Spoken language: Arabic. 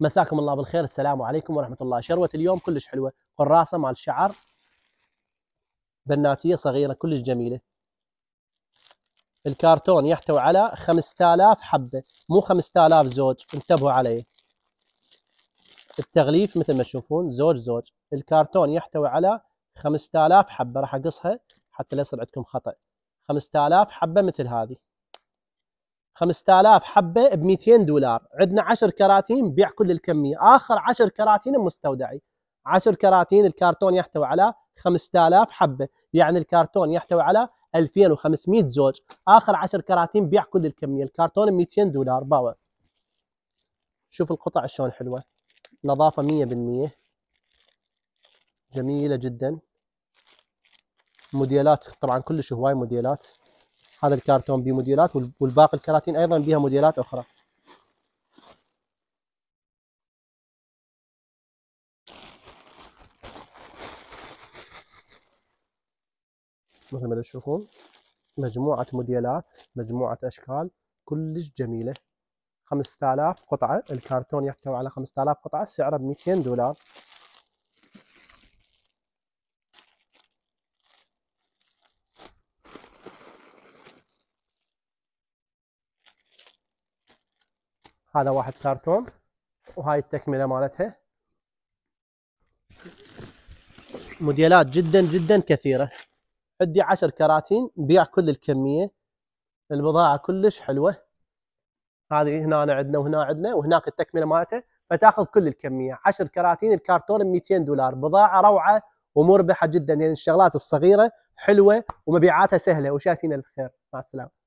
مساكم الله بالخير السلام عليكم ورحمه الله شروه اليوم كلش حلوه قراصه مال شعر بناتيه صغيره كلش جميله الكرتون يحتوي على 5000 حبه مو 5000 زوج انتبهوا عليه التغليف مثل ما تشوفون زوج زوج الكرتون يحتوي على 5000 حبه راح اقصها حتى لا يصير عندكم خطا 5000 حبه مثل هذه 5000 حبه ب 200 دولار عندنا 10 كراتين بيع كل الكميه اخر 10 كراتين مستودعي 10 كراتين الكرتون يحتوي على 5000 حبه يعني الكرتون يحتوي على 2500 زوج اخر 10 كراتين بيع كل الكميه الكرتون ب 200 دولار باوع شوف القطع شلون حلوه نظافه 100% جميله جدا موديلات طبعا كلش هواي موديلات هذا الكرتون بموديلات والباقي الكراتين ايضا بها موديلات اخرى مثل ما تشوفون مجموعة موديلات مجموعة أشكال كلش جميلة 5000 قطعة الكرتون يحتوي على 5000 قطعة سعره ب 200 دولار هذا واحد كرتون وهاي التكمله مالتها موديلات جدا جدا كثيره عندي عشر كراتين بيع كل الكميه البضاعه كلش حلوه هذه هنا عندنا وهنا عندنا وهناك التكمله مالتها فتاخذ كل الكميه عشر كراتين الكرتون ب 200 دولار بضاعه روعه ومربحه جدا يعني الشغلات الصغيره حلوه ومبيعاتها سهله وشايفين الخير مع السلامه